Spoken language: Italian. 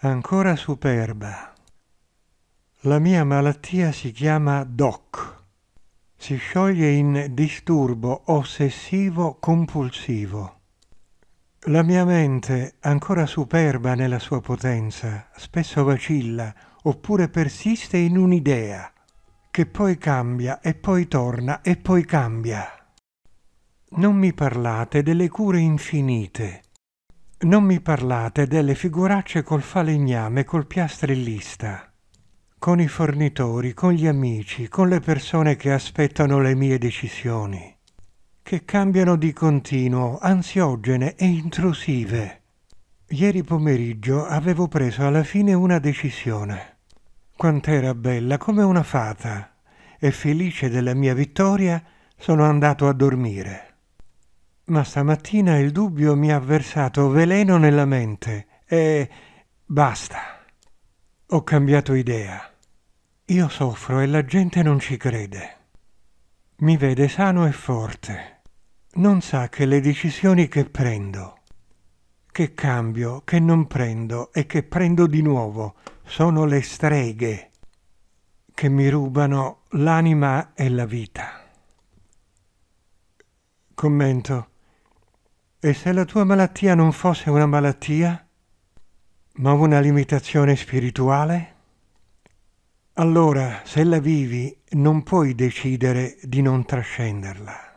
ancora superba. La mia malattia si chiama DOC. Si scioglie in disturbo ossessivo compulsivo. La mia mente, ancora superba nella sua potenza, spesso vacilla oppure persiste in un'idea che poi cambia e poi torna e poi cambia. Non mi parlate delle cure infinite non mi parlate delle figuracce col falegname, col piastrellista, con i fornitori, con gli amici, con le persone che aspettano le mie decisioni, che cambiano di continuo, ansiogene e intrusive. Ieri pomeriggio avevo preso alla fine una decisione. Quant'era bella, come una fata, e felice della mia vittoria sono andato a dormire ma stamattina il dubbio mi ha versato veleno nella mente e basta. Ho cambiato idea. Io soffro e la gente non ci crede. Mi vede sano e forte. Non sa che le decisioni che prendo, che cambio, che non prendo e che prendo di nuovo sono le streghe che mi rubano l'anima e la vita. Commento. E se la tua malattia non fosse una malattia, ma una limitazione spirituale? Allora, se la vivi, non puoi decidere di non trascenderla.